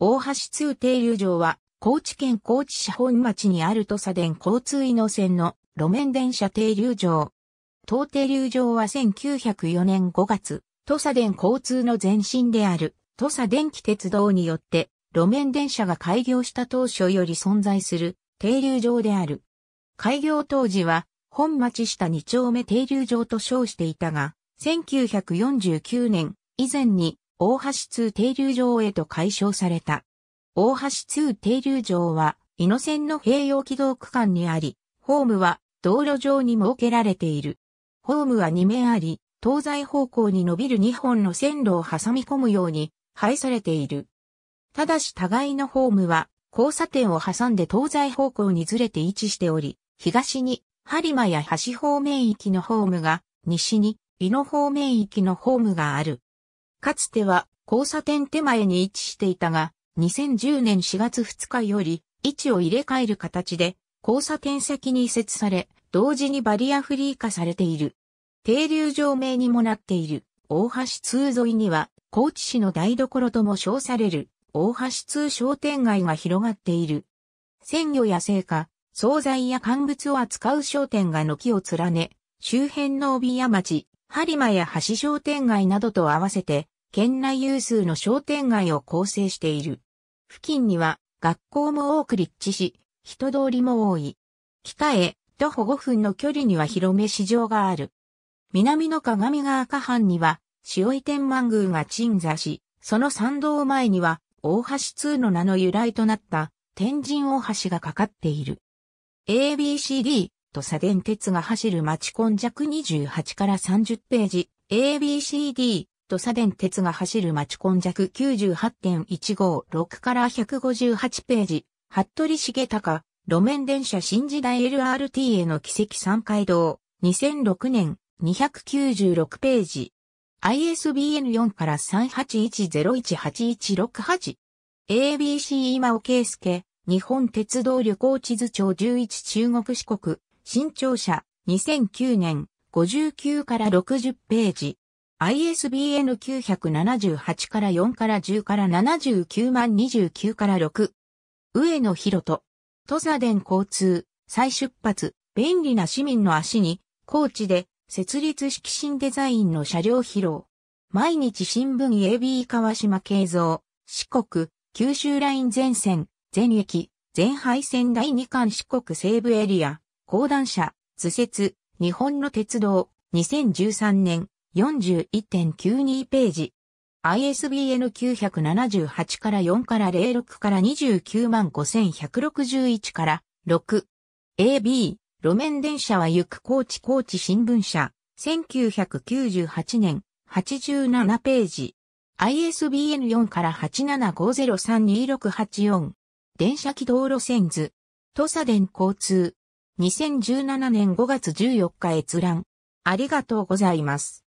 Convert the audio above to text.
大橋通停留場は、高知県高知市本町にある土佐電交通井動線の路面電車停留場。当停留場は1904年5月、土佐電交通の前身である土佐電気鉄道によって路面電車が開業した当初より存在する停留場である。開業当時は本町下2丁目停留場と称していたが、1949年以前に大橋通停留場へと解消された。大橋通停留場は、井野線の併用軌道区間にあり、ホームは道路上に設けられている。ホームは2面あり、東西方向に伸びる2本の線路を挟み込むように配されている。ただし互いのホームは交差点を挟んで東西方向にずれて位置しており、東に播磨や橋方面域のホームが、西に井野方面域のホームがある。かつては交差点手前に位置していたが、2010年4月2日より位置を入れ替える形で交差点先に移設され、同時にバリアフリー化されている。停留場名にもなっている大橋通沿いには高知市の台所とも称される大橋通商店街が広がっている。鮮魚や生花、惣菜や乾物を扱う商店が軒を連ね、周辺の帯屋町、播磨や橋商店街などと合わせて県内有数の商店街を構成している。付近には学校も多く立地し、人通りも多い。北へ徒歩5分の距離には広め市場がある。南の鏡川下半には、塩井天満宮が鎮座し、その参道前には、大橋通の名の由来となった、天神大橋がかかっている。ABCD と左伝鉄が走る町根弱28から30ページ、ABCD 土佐電鉄が走る町根弱98.156から158ページ、服部重隆、路面電車新時代 LRT への奇跡三階堂、2006年、296ページ。ISBN4 から38101816 ABC 今尾圭介、日本鉄道旅行地図庁11中国四国、新庁舎、2009年、59から60ページ。ISBN 978から4から10から79万29から6。上野博人。土佐伝交通、再出発、便利な市民の足に、高知で、設立式新デザインの車両披露。毎日新聞 AB 川島慶三、四国、九州ライン全線、全駅、全廃線第2巻四国西部エリア、高段車、図説、日本の鉄道、2013年、41.92ページ。ISBN 978から4から06から29 5161から6。AB、路面電車は行く高知高知新聞社、1998年、87ページ。ISBN 4から87503264 8。電車軌道路線図。土佐電交通。2017年5月14日閲覧。ありがとうございます。